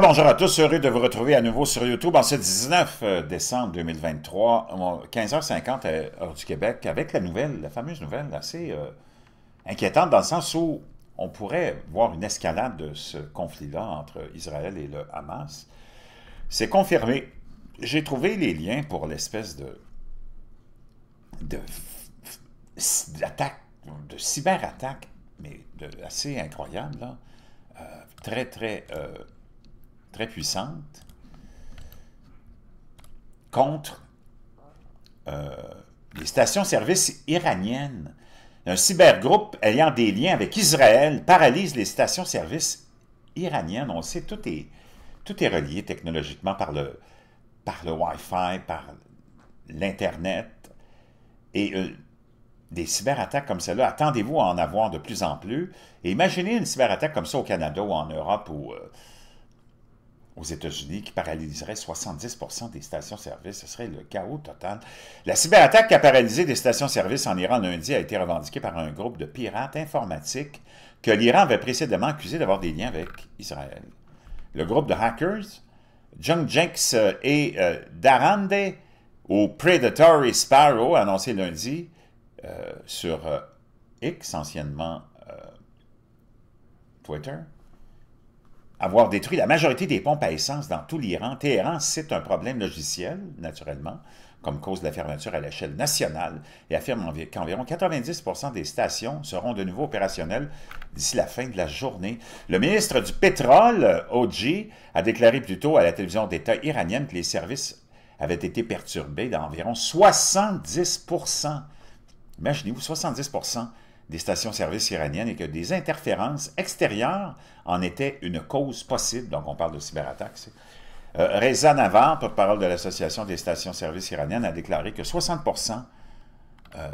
bonjour à tous, heureux de vous retrouver à nouveau sur YouTube en ce 19 euh, décembre 2023, 15h50 euh, heure du Québec, avec la nouvelle, la fameuse nouvelle assez euh, inquiétante dans le sens où on pourrait voir une escalade de ce conflit-là entre Israël et le Hamas. C'est confirmé. J'ai trouvé les liens pour l'espèce de d'attaque, de, cyberattaque, mais assez incroyable, là. très, très très puissante contre euh, les stations-service iraniennes. Un cybergroupe ayant des liens avec Israël paralyse les stations services iraniennes. On sait, tout est, tout est relié technologiquement par le, par le Wi-Fi, par l'Internet. Et euh, des cyberattaques comme celle-là, attendez-vous à en avoir de plus en plus. imaginez une cyberattaque comme ça au Canada ou en Europe ou euh, aux États-Unis qui paralyserait 70 des stations-service. Ce serait le chaos total. La cyberattaque qui a paralysé des stations-service en Iran lundi a été revendiquée par un groupe de pirates informatiques que l'Iran avait précédemment accusé d'avoir des liens avec Israël. Le groupe de hackers, Jung Jenks euh, et euh, Darande, ou Predatory Sparrow, annoncé lundi euh, sur X, anciennement Twitter, avoir détruit la majorité des pompes à essence dans tout l'Iran, Téhéran cite un problème logiciel, naturellement, comme cause de la fermeture à l'échelle nationale et affirme qu'environ 90 des stations seront de nouveau opérationnelles d'ici la fin de la journée. Le ministre du Pétrole, Oji, a déclaré plus tôt à la télévision d'État iranienne que les services avaient été perturbés d'environ 70 Imaginez-vous, 70 des stations-service iraniennes et que des interférences extérieures en étaient une cause possible. Donc, on parle de cyberattaque. Euh, Reza Navar, porte-parole de l'Association des stations-service iraniennes, a déclaré que 60 euh,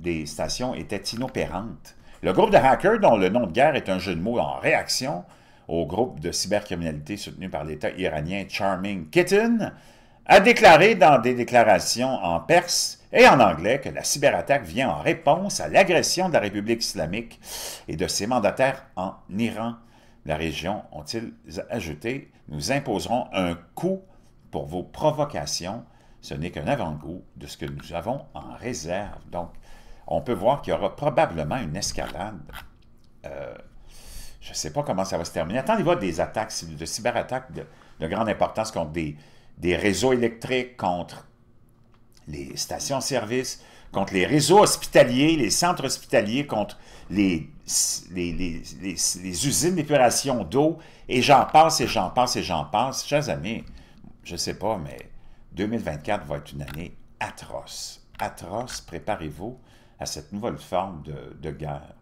des stations étaient inopérantes. Le groupe de hackers, dont le nom de guerre est un jeu de mots en réaction au groupe de cybercriminalité soutenu par l'État iranien Charming Kitten, a déclaré dans des déclarations en perse et en anglais que la cyberattaque vient en réponse à l'agression de la République islamique et de ses mandataires en Iran. La région, ont-ils ajouté, nous imposerons un coût pour vos provocations. Ce n'est qu'un avant-goût de ce que nous avons en réserve. Donc, on peut voir qu'il y aura probablement une escalade. Euh, je ne sais pas comment ça va se terminer. Attendez-vous des attaques, de cyberattaques de, grande importance contre des, des réseaux électriques, contre les stations-service, contre les réseaux hospitaliers, les centres hospitaliers, contre les, les, usines d'épuration d'eau, et j'en passe, et j'en passe, et j'en passe. Chers amis, je ne sais pas, mais 2024 va être une année atroce. Atroce, préparez-vous à cette nouvelle forme de, guerre.